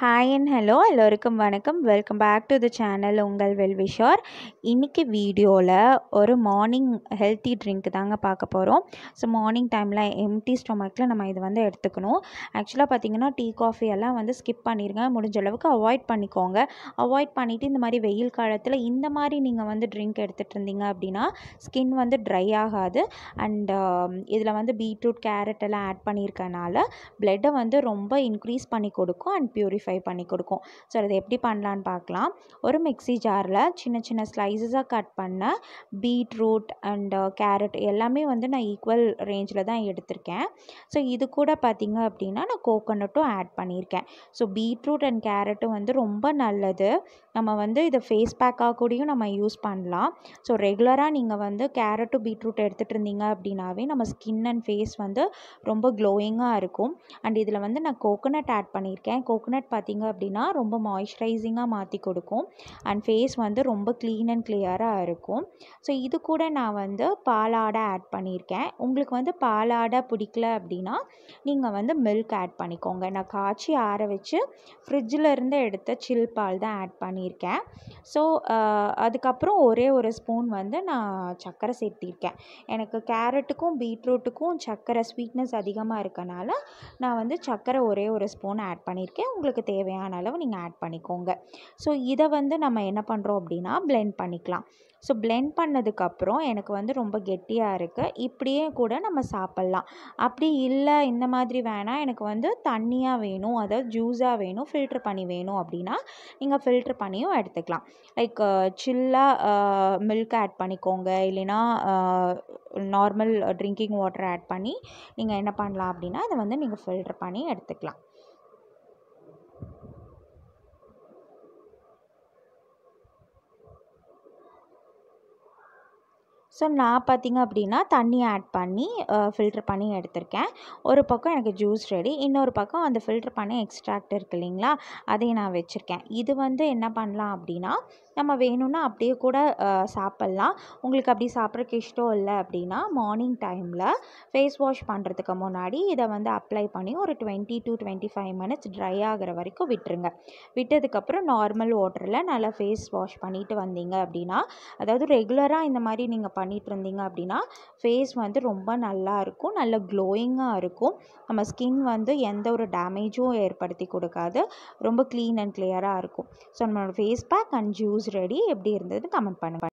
hi and hello எல்லோருக்கும் வணக்கம் welcome back to the channel உங்கள் வெல்விஷார் இன்றைக்கி வீடியோவில் ஒரு மார்னிங் ஹெல்த்தி ட்ரிங்க் தாங்க பார்க்க போகிறோம் ஸோ மார்னிங் டைமில் எம்டி ஸ்டொமக்கில் நம்ம இது வந்து எடுத்துக்கணும் ஆக்சுவலாக பார்த்திங்கன்னா டீ காஃபி எல்லாம் வந்து ஸ்கிப் பண்ணிடுங்க முடிஞ்ச அளவுக்கு அவாய்ட் பண்ணிக்கோங்க அவாய்ட் பண்ணிவிட்டு இந்த மாதிரி வெயில் காலத்தில் இந்த மாதிரி நீங்கள் வந்து ட்ரிங்க் எடுத்துகிட்டு இருந்தீங்க அப்படின்னா ஸ்கின் வந்து ட்ரை ஆகாது அண்ட் um, இதில் வந்து பீட்ரூட் கேரட் எல்லாம் ஆட் பண்ணியிருக்கனால பிளட்டை வந்து ரொம்ப இன்க்ரீஸ் பண்ணி கொடுக்கும் அண்ட் ப்யூரிஃபை ப்யூரிஃபை பண்ணி கொடுக்கும் ஸோ அதை எப்படி பண்ணலான்னு பார்க்கலாம் ஒரு மிக்ஸி ஜாரில் சின்ன சின்ன ஸ்லைசஸாக கட் பண்ண பீட்ரூட் அண்டு கேரட் எல்லாமே வந்து நான் ஈக்குவல் ரேஞ்சில் தான் எடுத்திருக்கேன் ஸோ இது கூட பார்த்திங்க அப்படின்னா நான் கோகோனட்டும் ஆட் பண்ணியிருக்கேன் ஸோ பீட்ரூட் அண்ட் கேரட்டும் வந்து ரொம்ப நல்லது நம்ம வந்து இதை ஃபேஸ் பேக்காக கூடயும் நம்ம யூஸ் பண்ணலாம் ஸோ ரெகுலராக நீங்கள் வந்து கேரட்டும் பீட்ரூட் எடுத்துகிட்டு இருந்தீங்க அப்படின்னாவே நம்ம ஸ்கின் அண்ட் ஃபேஸ் வந்து ரொம்ப க்ளோயிங்காக இருக்கும் அண்ட் இதில் வந்து நான் கோகோனட் ஆட் பண்ணியிருக்கேன் கோகோனட் பார்த்திங்க அப்படின்னா ரொம்ப மாய்ஸ்சரைசிங்காக மாற்றி கொடுக்கும் அண்ட் ஃபேஸ் வந்து ரொம்ப க்ளீன் அண்ட் கிளியராக இருக்கும் ஸோ இது கூட நான் வந்து பாலாடை ஆட் பண்ணியிருக்கேன் உங்களுக்கு வந்து பாலாடை பிடிக்கல அப்படின்னா நீங்கள் வந்து மில்க் ஆட் பண்ணிக்கோங்க நான் காய்ச்சி ஆற வச்சு ஃப்ரிட்ஜில் இருந்து எடுத்த சில் பால் தான் ஆட் பண்ணியிருக்கேன் ஸோ அதுக்கப்புறம் ஒரே ஒரு ஸ்பூன் வந்து நான் சர்க்கரை சேர்த்திருக்கேன் எனக்கு கேரட்டுக்கும் பீட்ரூட்டுக்கும் சர்க்கரை ஸ்வீட்னஸ் அதிகமாக இருக்கனால நான் வந்து சர்க்கரை ஒரே ஒரு ஸ்பூன் ஆட் பண்ணியிருக்கேன் உங்களுக்கு தேவையான அளவு நீங்கள் ஆட் பண்ணிக்கோங்க ஸோ இதை வந்து நம்ம என்ன பண்ணுறோம் அப்படின்னா பிளெண்ட் பண்ணிக்கலாம் ஸோ பிளெண்ட் பண்ணதுக்கப்புறம் எனக்கு வந்து ரொம்ப கெட்டியாக இருக்குது இப்படியே கூட நம்ம சாப்பிட்லாம் அப்படி இல்லை இந்த மாதிரி வேணால் எனக்கு வந்து தண்ணியாக வேணும் அதாவது ஜூஸாக வேணும் ஃபில்ட்ரு பண்ணி வேணும் அப்படின்னா நீங்கள் ஃபில்ட்ரு பண்ணியும் எடுத்துக்கலாம் லைக் சில்லாக மில்க் ஆட் பண்ணிக்கோங்க இல்லைன்னா நார்மல் ட்ரிங்கிங் வாட்டர் ஆட் பண்ணி நீங்கள் என்ன பண்ணலாம் அப்படின்னா அதை வந்து நீங்கள் ஃபில்ட்ரு பண்ணி எடுத்துக்கலாம் ஸோ நான் பார்த்திங்க அப்படின்னா தண்ணி ஆட் பண்ணி ஃபில்ட்ரு பண்ணி எடுத்திருக்கேன் ஒரு பக்கம் எனக்கு ஜூஸ் ரெடி இன்னொரு பக்கம் அந்த ஃபில்ட்ரு பண்ணி எக்ஸ்ட்ராக்ட் இருக்கு இல்லைங்களா அதை நான் வச்சுருக்கேன் இது வந்து என்ன பண்ணலாம் அப்படின்னா நம்ம வேணும்னா அப்படியே கூட சாப்பிட்லாம் உங்களுக்கு அப்படி சாப்பிட்றதுக்கு இஷ்டம் இல்லை அப்படின்னா மார்னிங் டைமில் ஃபேஸ் வாஷ் பண்ணுறதுக்கு முன்னாடி இதை வந்து அப்ளை பண்ணி ஒரு twenty to twenty five minutes dry ஆகிற வரைக்கும் விட்டுருங்க விட்டதுக்கப்புறம் நார்மல் வாட்டரில் நல்லா ஃபேஸ் வாஷ் பண்ணிவிட்டு வந்தீங்க அப்படின்னா அதாவது ரெகுலராக இந்த மாதிரி நீங்கள் பண்ணிகிட்ருந்தீங்க அப்படின்னா ஃபேஸ் வந்து ரொம்ப நல்லா இருக்கும் நல்ல க்ளோயிங்காக இருக்கும் நம்ம ஸ்கின் வந்து எந்த ஒரு டேமேஜும் ஏற்படுத்தி கொடுக்காது ரொம்ப க்ளீன் அண்ட் கிளியராக இருக்கும் ஸோ நம்மளோட face pack and juice ready எப்படி இருந்தது கமெண்ட் பண்ணுங்கள்